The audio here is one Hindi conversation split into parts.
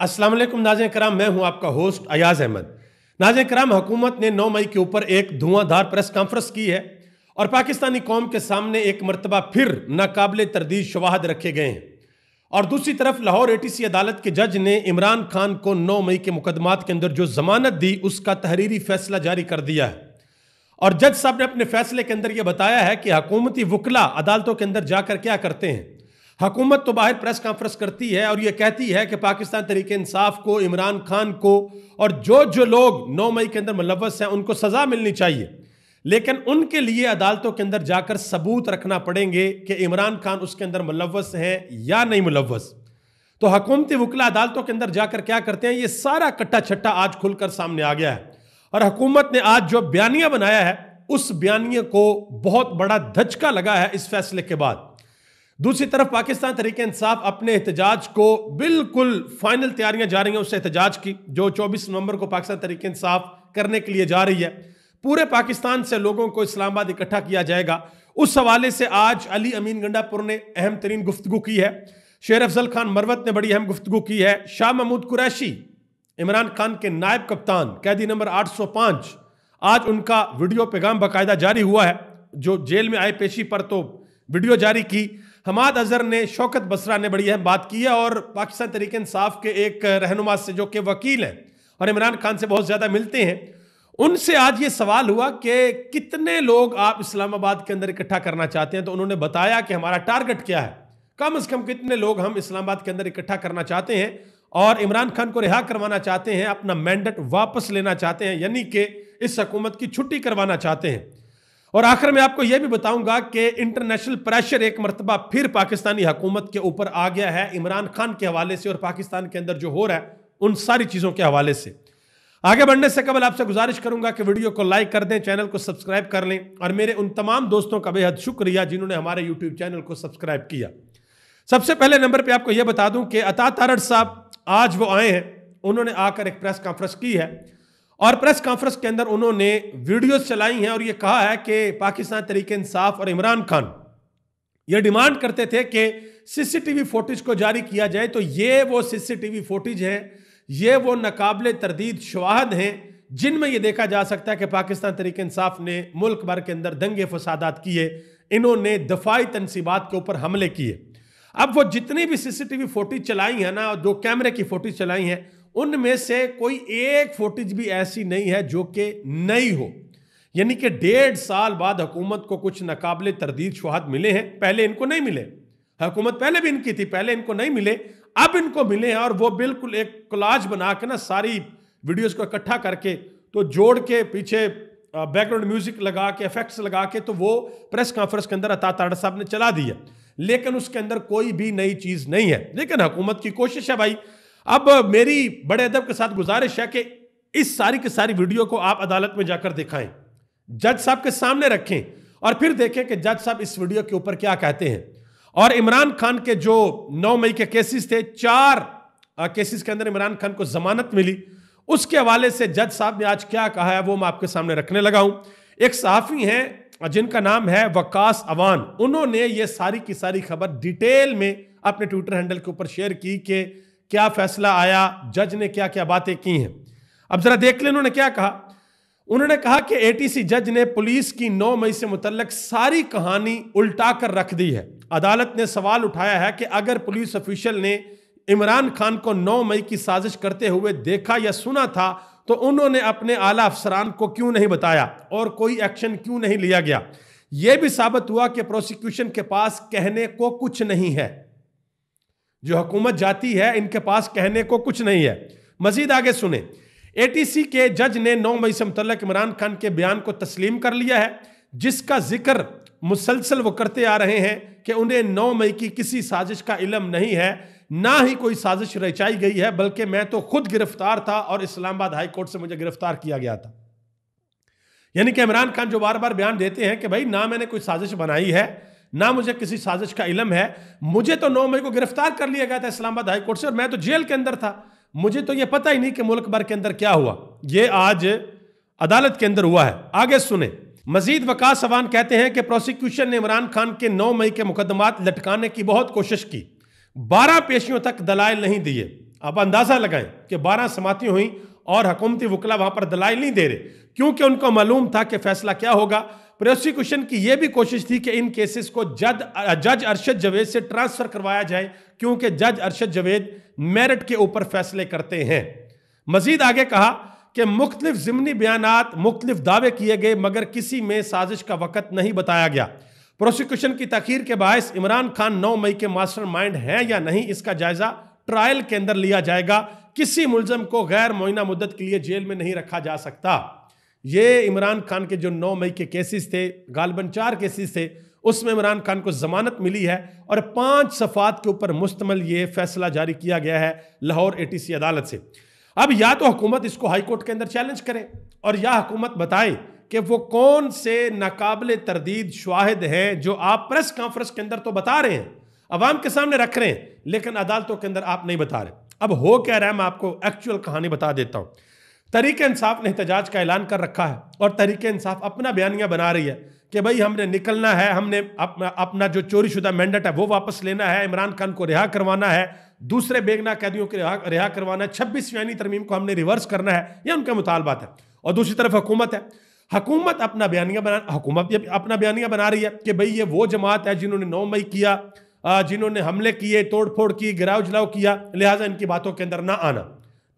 अस्सलाम वालेकुम नाजन कराम मैं हूं आपका होस्ट अयाज अहमद नाजन कराम हुकूमत ने 9 मई के ऊपर एक धुआंधार प्रेस कॉन्फ्रेंस की है और पाकिस्तानी कौम के सामने एक मरतबा फिर नाकबले तरदीद शवाहद रखे गए हैं और दूसरी तरफ लाहौर एटीसी अदालत के जज ने इमरान खान को 9 मई के मुकदमात के अंदर जो जमानत दी उसका तहरीरी फैसला जारी कर दिया है और जज साहब ने अपने फैसले के अंदर यह बताया है कि हकूमती वकला अदालतों के अंदर जाकर क्या करते हैं हकूमत तो बाहर प्रेस कॉन्फ्रेंस करती है और ये कहती है कि पाकिस्तान तरीके इंसाफ को इमरान खान को और जो जो लोग नौ मई के अंदर मुलवस हैं उनको सज़ा मिलनी चाहिए लेकिन उनके लिए अदालतों के अंदर जाकर सबूत रखना पड़ेंगे कि इमरान खान उसके अंदर मुलवस हैं या नहीं मुलवस तो हकूमती वकला अदालतों के अंदर जाकर क्या करते हैं ये सारा कट्टा छट्टा आज खुलकर सामने आ गया है और हकूमत ने आज जो बयानिया बनाया है उस बयानिया को बहुत बड़ा धचका लगा है इस फैसले के बाद दूसरी तरफ पाकिस्तान तरीके इंसाफ अपने एहतजाज को बिल्कुल फाइनल तैयारियां जा रही हैं उस एहतजाज की जो 24 नवंबर को पाकिस्तान तरीके इंसाफ करने के लिए जा रही है पूरे पाकिस्तान से लोगों को इस्लामाबाद इकट्ठा किया जाएगा उस हवाले से आज अली अमीन गंडापुर ने अहम तरीन गुफ्तु की है शेर अफजल खान मरवत ने बड़ी अहम गुफ्तु की है शाह महमूद कुरैशी इमरान खान के नायब कप्तान कैदी नंबर आठ आज उनका वीडियो पैगाम बाकायदा जारी हुआ है जो जेल में आए पेशी पर तो वीडियो जारी की हमाद अजहर ने शौकत बसरा ने बड़ी अहम बात की है और पाकिस्तान तरीक इंसाफ के एक रहनुमा से जो कि वकील हैं और इमरान खान से बहुत ज़्यादा मिलते हैं उनसे आज ये सवाल हुआ कि कितने लोग आप इस्लामाबाद के अंदर इकट्ठा करना चाहते हैं तो उन्होंने बताया कि हमारा टारगेट क्या है कम से कम कितने लोग हम इस्लामाबाद के अंदर इकट्ठा करना चाहते हैं और इमरान खान को रिहा करवाना चाहते हैं अपना मैंडेट वापस लेना चाहते हैं यानी कि इस हकूमत की छुट्टी करवाना चाहते हैं और आखिर में आपको यह भी बताऊंगा कि इंटरनेशनल प्रेशर एक मरतबा फिर पाकिस्तानी हुकूमत के ऊपर आ गया है इमरान खान के हवाले से और पाकिस्तान के अंदर जो हो रहा है उन सारी चीज़ों के हवाले से आगे बढ़ने से कबल आपसे गुजारिश करूंगा कि वीडियो को लाइक कर दें चैनल को सब्सक्राइब कर लें और मेरे उन तमाम दोस्तों का बेहद शुक्रिया जिन्होंने हमारे यूट्यूब चैनल को सब्सक्राइब किया सबसे पहले नंबर पर आपको यह बता दूं कि अता तारड़ साहब आज वो आए हैं उन्होंने आकर एक प्रेस कॉन्फ्रेंस की है और प्रेस कॉन्फ्रेंस के अंदर उन्होंने वीडियोस चलाई हैं और यह कहा है कि पाकिस्तान तरीके इंसाफ और इमरान खान यह डिमांड करते थे कि सीसीटीवी फोटेज को जारी किया जाए तो ये वो सीसीटीवी फोटेज है ये वो नाकबले तरदीद शवाहद हैं जिनमें यह देखा जा सकता है कि पाकिस्तान तरीके इंसाफ ने मुल्क भर के अंदर दंगे फसादात किए इन्होंने दफाई तनसीबात के ऊपर हमले किए अब वो जितनी भी सीसीटीवी फोटेज चलाई है ना जो कैमरे की फोटेज चलाई हैं उनमें से कोई एक फोटेज भी ऐसी नहीं है जो कि नई हो यानी कि डेढ़ साल बाद हुकूमत को कुछ नाकबले तरदीद शहाद मिले हैं पहले इनको नहीं मिले हुकूमत पहले भी इनकी थी पहले इनको नहीं मिले अब इनको मिले हैं और वो बिल्कुल एक कोलाज बना के ना सारी वीडियोस को इकट्ठा करके तो जोड़ के पीछे बैकग्राउंड म्यूजिक लगा के इफेक्ट्स लगा के तो वो प्रेस कॉन्फ्रेंस के अंदर अता साहब ने चला दिया लेकिन उसके अंदर कोई भी नई चीज़ नहीं है लेकिन हुकूमत की कोशिश है भाई अब मेरी बड़े अदब के साथ गुजारिश है कि इस सारी की सारी वीडियो को आप अदालत में जाकर दिखाएं जज साहब के सामने रखें और फिर देखें कि जज साहब इस वीडियो के ऊपर क्या कहते हैं और इमरान खान के जो 9 मई के केसेस थे चार केसेस के अंदर इमरान खान को जमानत मिली उसके हवाले से जज साहब ने आज क्या कहा है वो मैं आपके सामने रखने लगा हूं एक सहाफ़ी हैं जिनका नाम है वकास अवान उन्होंने ये सारी की सारी खबर डिटेल में अपने ट्विटर हैंडल के ऊपर शेयर की कि क्या फैसला आया जज ने क्या क्या बातें की हैं अब जरा देख ले उन्होंने क्या कहा उन्होंने कहा कि एटीसी जज ने पुलिस की 9 मई से मुतलक सारी कहानी उल्टा कर रख दी है अदालत ने सवाल उठाया है कि अगर पुलिस ऑफिशियल ने इमरान खान को 9 मई की साजिश करते हुए देखा या सुना था तो उन्होंने अपने आला अफसरान को क्यों नहीं बताया और कोई एक्शन क्यों नहीं लिया गया यह भी साबित हुआ कि प्रोसिक्यूशन के पास कहने को कुछ नहीं है जो हुकूमत जाती है इनके पास कहने को कुछ नहीं है मजीद आगे सुने सी के जज ने 9 मई से मुतल इमरान खान के बयान को तस्लीम कर लिया है जिसका जिक्र मुसलसल वो करते आ रहे हैं कि उन्हें नौ मई की किसी साजिश का इलम नहीं है ना ही कोई साजिश रचाई गई है बल्कि मैं तो खुद गिरफ्तार था और इस्लामाबाद हाई कोर्ट से मुझे गिरफ्तार किया गया था यानी कि इमरान खान जो बार बार बयान देते हैं कि भाई ना मैंने कोई साजिश बनाई है ना मुझे किसी साजिश का इलम है मुझे तो नौ मई को गिरफ्तार कर लिया गया था इस्लामाबाद हाईकोर्ट से और मैं तो जेल के अंदर था मुझे तो यह पता ही नहीं कि मुल्क भर के अंदर क्या हुआ यह आज अदालत के अंदर हुआ है आगे सुने मजीद वकास सवान कहते हैं कि प्रोसिक्यूशन ने इमरान खान के नौ मई के मुकदमा लटकाने की बहुत कोशिश की बारह पेशियों तक दलाल नहीं दिए आप अंदाज़ा लगाएं कि बारह समातियां हुई और हकूमती वकला वहां पर दलाल नहीं दे रहे क्योंकि उनको मालूम था कि फैसला क्या होगा प्रोसिक्यूशन की यह भी कोशिश थी कि इन केसेस को जज जज अरशद जवेद से ट्रांसफ़र करवाया जाए क्योंकि जज अरशद जवेद मेरिट के ऊपर फैसले करते हैं मजीद आगे कहा कि मुख्तलिफ ज़मनी बयान मुख्तलिफ दावे किए गए मगर किसी में साजिश का वक़्त नहीं बताया गया प्रोसिक्यूशन की तखीर के बायस इमरान खान नौ मई के मास्टर माइंड हैं या नहीं इसका जायज़ा ट्रायल के अंदर लिया जाएगा किसी मुलजम को गैर मुइना मुद्दत के लिए जेल में नहीं रखा जा सकता ये इमरान खान के जो 9 मई के केसेस थे गालबन चार केसेस थे उसमें इमरान खान को ज़मानत मिली है और पांच सफ़ात के ऊपर मुश्तमल ये फैसला जारी किया गया है लाहौर सी अदालत से अब या तो हुकूमत इसको हाईकोर्ट के अंदर चैलेंज करे और या हुकूमत बताए कि वो कौन से नाकबले तरदीद शाहिद हैं जो आप प्रेस कॉन्फ्रेंस के अंदर तो बता रहे हैं अवाम के सामने रख रहे हैं लेकिन अदालतों के अंदर आप नहीं बता रहे अब हो क्या रहा है मैं आपको एक्चुअल कहानी बता देता हूँ तरीके इंसाफ ने एहतजाज का ऐलान कर रखा है और तरीके इंसाफ अपना बयानिया बना रही है कि भाई हमने निकलना है हमने अपना अपना जो शुदा मैंडेट है वो वापस लेना है इमरान खान को रिहा करवाना है दूसरे बेगना कैदियों को रिहा करवाना है छब्बीस यानी तरमीम को हमने रिवर्स करना है यह उनका मुतालबात है और दूसरी तरफ हुकूमत है हकूमत अपना बयानिया बना हकूमत अपना बयानिया बना रही है कि भाई ये वो जमात है जिन्होंने नौ मई किया जिन्होंने हमले किए फोड़ की गिराव जलाव किया लिहाजा इनकी बातों के अंदर ना आना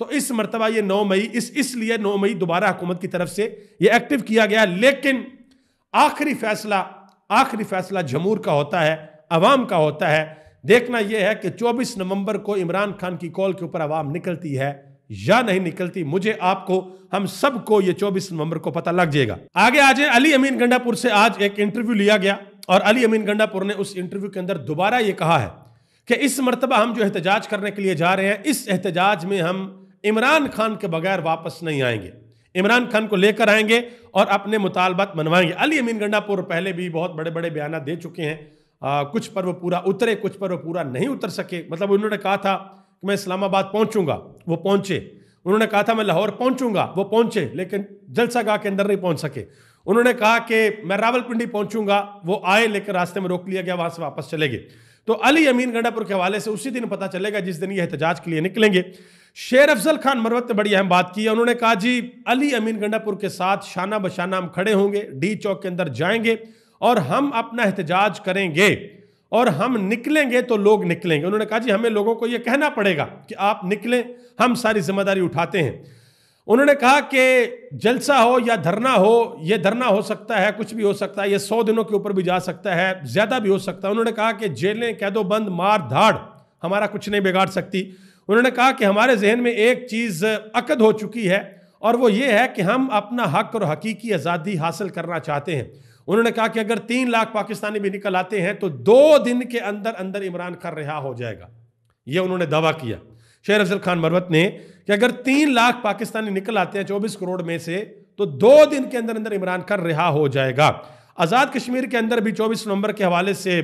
तो इस मरतबा ये नौ मई इस इसलिए नौ मई दोबारा हुकूमत की तरफ से ये एक्टिव किया गया लेकिन आखिरी फैसला आखिरी फैसला जमूर का होता है अवाम का होता है देखना यह है कि 24 नवंबर को इमरान खान की कॉल के ऊपर आवाम निकलती है या नहीं निकलती मुझे आपको हम सबको ये 24 नवंबर को पता लग जाएगा आगे आ जाए अली अमीन गंडापुर से आज एक इंटरव्यू लिया गया और अली अमीन गंडापुर ने उस इंटरव्यू के अंदर दोबारा ये कहा है कि इस मरतबा हम जो एहतजाज करने के लिए जा रहे हैं इस एहतजाज में हम इमरान खान के बगैर वापस नहीं आएंगे इमरान खान को लेकर आएंगे और अपने मुतालबात मनवाएंगे अली अमीन गंडापुर पहले भी बहुत बड़े बड़े बयान दे चुके हैं आ, कुछ पर वो पूरा उतरे कुछ पर वो पूरा नहीं उतर सके मतलब उन्होंने कहा था कि मैं इस्लामाबाद पहुंचूंगा वो पहुंचे उन्होंने कहा था मैं लाहौर पहुंचूंगा वो पहुंचे लेकिन जलसा गाह के अंदर नहीं पहुंच सके उन्होंने कहा कि मैं रावलपिंडी पहुंचूंगा वो आए लेकिन रास्ते में रोक लिया गया वहां से वापस चले गए तो अली अमीन गंडापुर के हवाले से उसी दिन पता चलेगा जिस दिन ये एहतजाज के लिए निकलेंगे शेर अफजल खान मरवत ने बड़ी अहम बात की है उन्होंने कहा जी अली अमीन गंडापुर के साथ शाना बशाना हम खड़े होंगे डी चौक के अंदर जाएंगे और हम अपना एहतजाज करेंगे और हम निकलेंगे तो लोग निकलेंगे उन्होंने कहा जी हमें लोगों को यह कहना पड़ेगा कि आप निकलें हम सारी जिम्मेदारी उठाते हैं उन्होंने कहा कि जलसा हो या धरना हो यह धरना हो सकता है कुछ भी हो सकता है यह सौ दिनों के ऊपर भी जा सकता है ज़्यादा भी हो सकता है उन्होंने कहा कि जेलें कैदोबंद मार धाड़ हमारा कुछ नहीं बिगाड़ सकती उन्होंने कहा कि हमारे जहन में एक चीज़ अकद हो चुकी है और वो ये है कि हम अपना हक और हकीकी आज़ादी हासिल करना चाहते हैं उन्होंने कहा कि अगर तीन लाख पाकिस्तानी भी निकल आते हैं तो दो दिन के अंदर अंदर इमरान खान रिहा हो जाएगा यह उन्होंने दावा किया शेर अफजल खान मरवत ने कि अगर तीन लाख पाकिस्तानी निकल आते हैं चौबीस करोड़ में से तो दो दिन के अंदर अंदर इमरान खान रिहा हो जाएगा आज़ाद कश्मीर के अंदर भी चौबीस नवंबर के हवाले से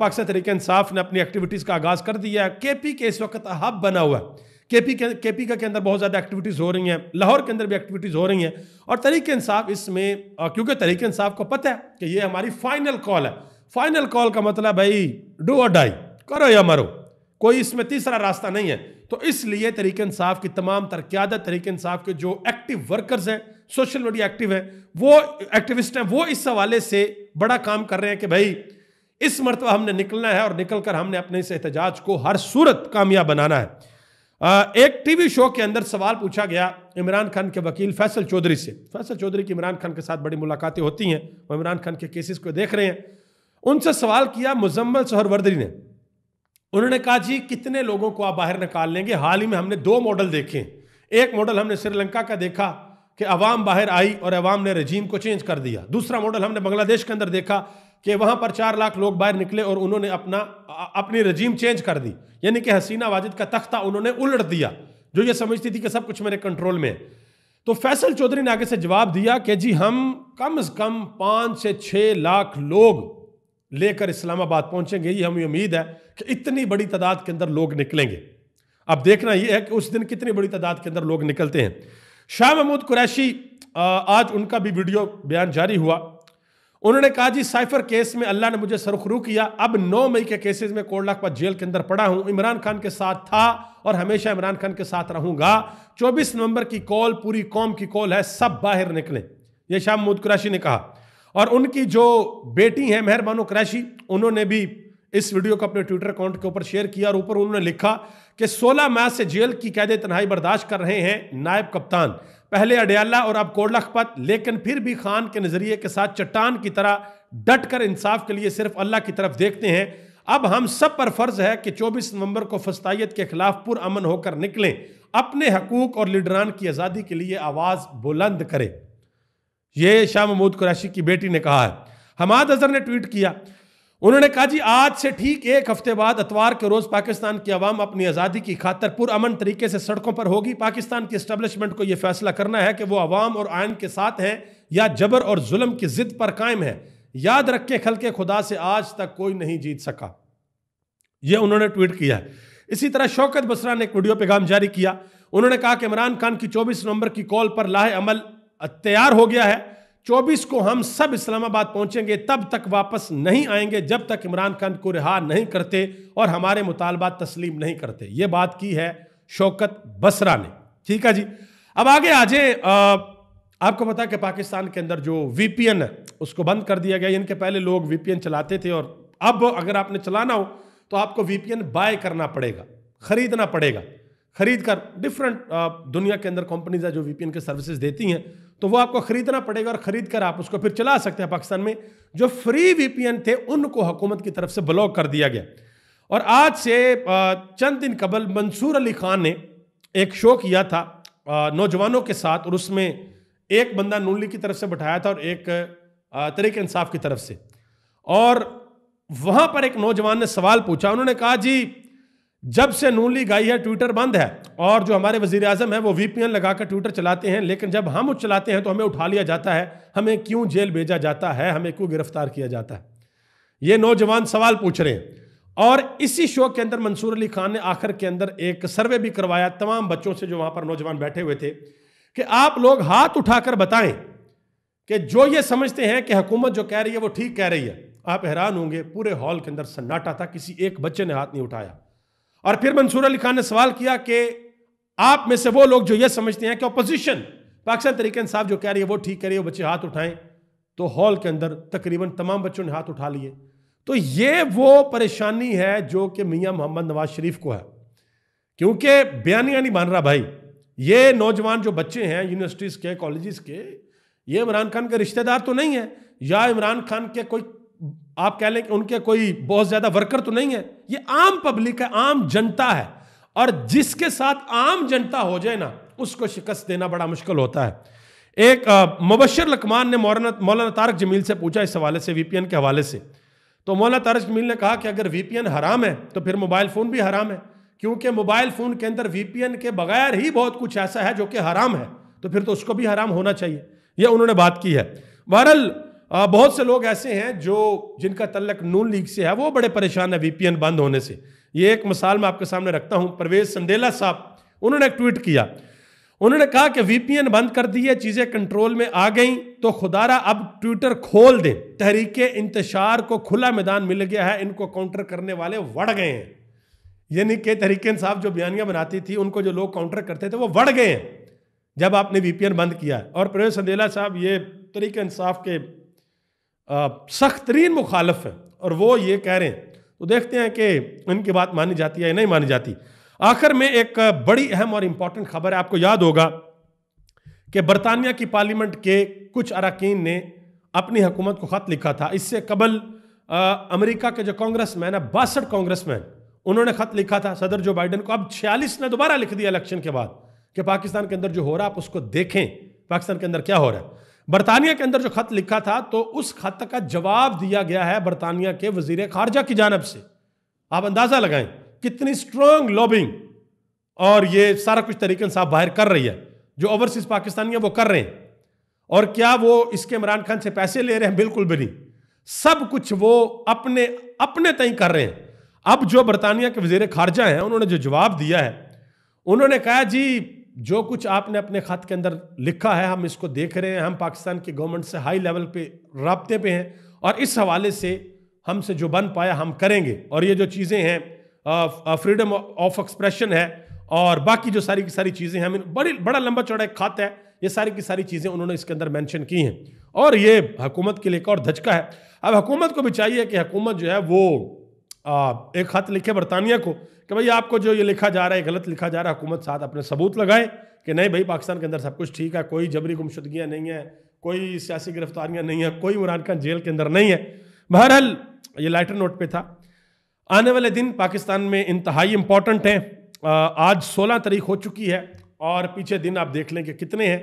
पाकिस्तान तरीके इंसाफ ने अपनी एक्टिविटीज़ का आगाज़ कर दिया है के पी के इस वक्त हब बना हुआ है के पी के पी का के अंदर बहुत ज़्यादा एक्टिविटीज़ हो रही हैं लाहौर के अंदर भी एक्टिविटीज़ हो रही हैं और तरीके इंसाफ इसमें क्योंकि तरीके इंसाफ को पता है कि ये हमारी फाइनल कॉल है फाइनल कॉल का मतलब भाई डू और डाई करो या मरो कोई इसमें तीसरा रास्ता नहीं है तो इसलिए तरीके इंसाफ की तमाम तरक्यादत तरीके इंसाफ के जो एक्टिव वर्कर्स हैं सोशल मीडिया एक्टिव हैं वो एक्टिविस्ट हैं वो इस हवाले से बड़ा काम कर रहे हैं कि भाई इस मरतबा हमने निकलना है और निकल कर हमने अपने इस एहतजाज को हर सूरत कामयाब बनाना है एक एक टीवी शो के अंदर सवाल पूछा गया इमरान खान के वकील फैसल चौधरी से फैसल चौधरी की इमरान खान के साथ बड़ी मुलाकातें होती हैं वो इमरान खान के केसेस को देख रहे हैं उनसे सवाल किया मुजम्मल वर्दरी ने उन्होंने कहा जी कितने लोगों को आप बाहर निकाल लेंगे हाल ही में हमने दो मॉडल देखे एक मॉडल हमने श्रीलंका का देखा कि अवाम बाहर आई और अवाम ने रजीम को चेंज कर दिया दूसरा मॉडल हमने बांग्लादेश के अंदर देखा कि वहां पर चार लाख लोग बाहर निकले और उन्होंने अपना अपनी रजीम चेंज कर दी यानी कि हसीना वाजिद का तख्ता उन्होंने उलट दिया जो ये समझती थी कि सब कुछ मेरे कंट्रोल में है तो फैसल चौधरी ने आगे से जवाब दिया कि जी हम कम से कम पांच से छह लाख लोग लेकर इस्लामाबाद पहुंचेंगे ये हमें उम्मीद है कि इतनी बड़ी तादाद के अंदर लोग निकलेंगे अब देखना यह है कि उस दिन कितनी बड़ी तादाद के अंदर लोग निकलते हैं शाह महमूद कुरैशी आज उनका भी वीडियो बयान जारी हुआ उन्होंने कहा जी साइफर केस में अल्लाह ने मुझे सरखरू किया अब 9 मई के केसेस में कोट जेल के अंदर पड़ा हूं इमरान खान के साथ था और हमेशा इमरान खान के साथ रहूंगा 24 नवंबर की कॉल पूरी कौम की कॉल है सब बाहर निकले ये शाह महमूद कुरैशी ने कहा और उनकी जो बेटी हैं मेहरबानो क्रैशी उन्होंने भी इस वीडियो को अपने ट्विटर अकाउंट के ऊपर शेयर किया और ऊपर उन्होंने लिखा कि 16 मैच से जेल की कैद तनहाई बर्दाश्त कर रहे हैं नायब कप्तान पहले अडयाला और अब कोडलखपत लेकिन फिर भी खान के नज़रिए के साथ चट्टान की तरह डट कर इंसाफ के लिए सिर्फ अल्लाह की तरफ देखते हैं अब हम सब पर फर्ज है कि 24 नवंबर को फस्तायत के खिलाफ पुरअमन होकर निकलें अपने हकूक और लीडरान की आज़ादी के लिए आवाज़ बुलंद करें ये शाह महमूद कुरैशी की बेटी ने कहा है हमाद अजहर ने ट्वीट किया उन्होंने कहा जी आज से ठीक एक हफ्ते बाद अतवार के रोज़ पाकिस्तान की आवाम अपनी आज़ादी की खातर पुरअमन तरीके से सड़कों पर होगी पाकिस्तान की इस्टबलिशमेंट को यह फैसला करना है कि वो आवाम और आयन के साथ हैं या जबर और जुल्म की ज़िद पर कायम है याद रखें खल के खुदा से आज तक कोई नहीं जीत सका यह उन्होंने ट्वीट किया है इसी तरह शौकत बसरा ने एक वीडियो पैगाम जारी किया उन्होंने कहा कि इमरान खान की 24 नवंबर की कॉल पर लाहे अमल तैयार हो गया है 24 को हम सब इस्लामाबाद पहुंचेंगे तब तक वापस नहीं आएंगे जब तक इमरान खान को रिहा नहीं करते और हमारे मुतालबा तस्लीम नहीं करते ये बात की है शौकत बसरा ने ठीक है जी अब आगे आ जाए आपको पता है कि पाकिस्तान के अंदर जो वीपीएन है उसको बंद कर दिया गया इनके पहले लोग वीपीएन चलाते थे और अब अगर आपने चलाना हो तो आपको वीपीएन बाय करना पड़ेगा खरीदना पड़ेगा खरीद कर डिफरेंट दुनिया के अंदर कंपनीज है जो वीपीएन के सर्विसेज देती हैं तो वो आपको ख़रीदना पड़ेगा और ख़रीद कर आप उसको फिर चला सकते हैं पाकिस्तान में जो फ्री वीपीएन थे उनको हुकूमत की तरफ से ब्लॉक कर दिया गया और आज से चंद दिन कबल मंसूर अली ख़ान ने एक शो किया था नौजवानों के साथ और उसमें एक बंदा नून लीग की तरफ से बैठाया था और एक तरीक इंसाफ की तरफ से और वहाँ पर एक नौजवान ने सवाल पूछा उन्होंने कहा जी जब से नून लीग आई है ट्विटर बंद है और जो हमारे वजीर आजम है वो वीपीएन लगाकर ट्विटर चलाते हैं लेकिन जब हम उस चलाते हैं तो हमें उठा लिया जाता है हमें क्यों जेल भेजा जाता है हमें क्यों गिरफ्तार किया जाता है ये नौजवान सवाल पूछ रहे हैं और इसी शो के अंदर मंसूर अली खान ने आखिर के अंदर एक सर्वे भी करवाया तमाम बच्चों से जो वहां पर नौजवान बैठे हुए थे कि आप लोग हाथ उठाकर बताएं कि जो ये समझते हैं कि हुकूमत जो कह रही है वो ठीक कह रही है आप हैरान होंगे पूरे हॉल के अंदर सन्नाटा था किसी एक बच्चे ने हाथ नहीं उठाया और फिर मंसूर अली खान ने सवाल किया कि आप में से वो लोग जो ये समझते हैं कि अपोजिशन पाकिस्तान तरीके इंसाफ जो कह रही है वो ठीक करिए है बच्चे हाथ उठाएं तो हॉल के अंदर तकरीबन तमाम बच्चों ने हाथ उठा लिए तो ये वो परेशानी है जो कि मियाँ मोहम्मद नवाज शरीफ को है क्योंकि बयानिया नहीं मान रहा भाई ये नौजवान जो बच्चे हैं यूनिवर्सिटीज़ के कॉलेजेस के ये इमरान खान के रिश्तेदार तो नहीं है या इमरान खान के कोई आप कह लें कि उनके कोई बहुत ज़्यादा वर्कर तो नहीं है ये आम पब्लिक है आम जनता है और जिसके साथ आम जनता हो जाए ना उसको शिकस्त देना बड़ा मुश्किल होता है एक मुबशर लकमान ने मौलाना तारक जमील से पूछा इस हवाले से वीपीएन के हवाले से तो मौलाना तारक जमील ने कहा कि अगर वीपीएन हराम है तो फिर मोबाइल फ़ोन भी हराम है क्योंकि मोबाइल फ़ोन के अंदर वीपीएन के बगैर ही बहुत कुछ ऐसा है जो कि हराम है तो फिर तो उसको भी हराम होना चाहिए यह उन्होंने बात की है बहरल बहुत से लोग ऐसे हैं जो जिनका तल्लक नून लीग से है वो बड़े परेशान है वीपीएन बंद होने से ये एक मिसाल मैं आपके सामने रखता हूँ परवेज संदेला साहब उन्होंने एक ट्वीट किया उन्होंने कहा कि वीपीएन बंद कर दिए चीज़ें कंट्रोल में आ गई तो खुदारा अब ट्विटर खोल दें तहरीक इंतशार को खुला मैदान मिल गया है इनको काउंटर करने वाले वड़ गए हैं यानी कि तहरीक साहब जो बयानियाँ बनाती थी उनको जो लोग काउंटर करते थे वो वड़ गए हैं जब आपने वीपीएन बंद किया और प्रवेश संदेला साहब ये तरीके इंसाफ के सख्त तरीन मुखालफ है और वो ये कह रहे हैं तो देखते हैं कि इनकी बात मानी जाती है या नहीं मानी जाती आखिर में एक बड़ी अहम और इम्पॉर्टेंट खबर है आपको याद होगा कि बरतानिया की पार्लियामेंट के कुछ अरकान ने अपनी हुकूमत को ख़त लिखा था इससे कबल अमेरिका के जो कांग्रेस मैन है बासठ कांग्रेस मैन उन्होंने ख़त लिखा था सदर जो बाइडन को अब छियालीस ने दोबारा लिख दिया इलेक्शन के बाद कि पाकिस्तान के अंदर जो हो रहा है आप उसको देखें पाकिस्तान के अंदर क्या हो रहा है बरतानिया के अंदर जो खत लिखा था तो उस खत का जवाब दिया गया है बरतानिया के वजीर खारजा की जानब से आप अंदाज़ा लगाएं कितनी स्ट्रॉन्ग लॉबिंग और ये सारा कुछ से साहब बाहर कर रही है जो ओवरसीज़ पाकिस्तानी है वो कर रहे हैं और क्या वो इसके इमरान खान से पैसे ले रहे हैं बिल्कुल भी नहीं सब कुछ वो अपने अपने तय कर रहे हैं अब जो बरतानिया के वजीर खारजा हैं उन्होंने जो जवाब दिया है उन्होंने कहा जी जो कुछ आपने अपने ख़त के अंदर लिखा है हम इसको देख रहे हैं हम पाकिस्तान की गवर्नमेंट से हाई लेवल पे रबते पे हैं और इस हवाले से हमसे जो बन पाया हम करेंगे और ये जो चीज़ें हैं फ्रीडम ऑफ एक्सप्रेशन है और बाकी जो सारी की सारी चीज़ें हैं बड़ी बड़ा लंबा चौड़ा एक खाता है ये सारी की सारी चीज़ें उन्होंने इसके अंदर मैंशन की हैं और ये हकूमत के लिए एक और धचका है अब हुकूमत को भी चाहिए कि हुकूमत जो है वो एक खत लिखे बरतानिया को कि भाई आपको जो ये लिखा जा रहा है गलत लिखा जा रहा है हुकूमत साथ अपने सबूत लगाए कि नहीं भाई पाकिस्तान के अंदर सब कुछ ठीक है कोई जबरी गुमशुदगियाँ नहीं है कोई सियासी गिरफ्तारियाँ नहीं है कोई इमरान खान जेल के अंदर नहीं है बहरहाल ये लाइटर नोट पे था आने वाले दिन पाकिस्तान में इंतहाई इम्पॉर्टेंट हैं आज 16 तारीख हो चुकी है और पीछे दिन आप देख लें कि कितने हैं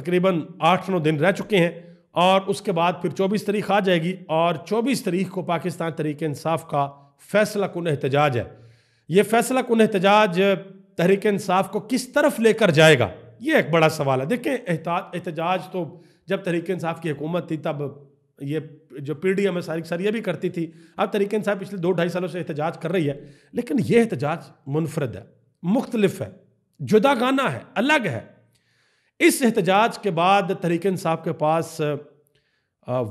तकरीबन आठ नौ दिन रह चुके हैं और उसके बाद फिर 24 तारीख आ जाएगी और 24 तारीख को पाकिस्तान तहरीक इंसाफ का फैसला कन एहतजाज है ये फैसला कन एहतजाज तहरीक इंसाफ को किस तरफ लेकर जाएगा ये एक बड़ा सवाल है देखें एहतजाज तो जब तहरीक इंसाफ की हुकूमत थी तब ये जो पी डी एम है सारी सारी ये भी करती थी अब तहरीक इंसाफ पिछले दो ढाई सालों से एहतजाज कर रही है लेकिन ये एहतजाज मुनफरद है मुख्तलफ है जुदा गाना है अलग है इस एहतजाज के बाद तरीक साहब के पास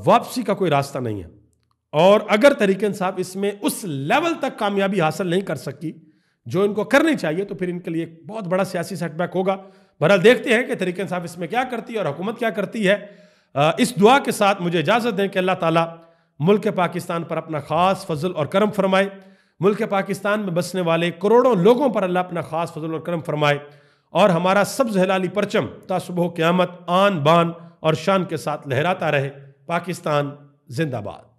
वापसी का कोई रास्ता नहीं है और अगर तरीक साहब इसमें उस लेवल तक कामयाबी हासिल नहीं कर सकी जो इनको करनी चाहिए तो फिर इनके लिए एक बहुत बड़ा सियासी सेटबैक होगा बहरहाल देखते हैं कि तरीक साहब इसमें क्या करती है और हुकूमत क्या करती है इस दुआ के साथ मुझे इजाज़त दें कि अल्लाह ताला मुल्क पाकिस्तान पर अपना ख़ास फजल और करम फरमाए मुल्क पाकिस्तान में बसने वाले करोड़ों लोगों पर अल्लाह अपना ख़ास फजल और करम फरमाए और हमारा सब्ज हलाली परचम तासुबह क़्यामत आन बान और शान के साथ लहराता रहे पाकिस्तान जिंदाबाद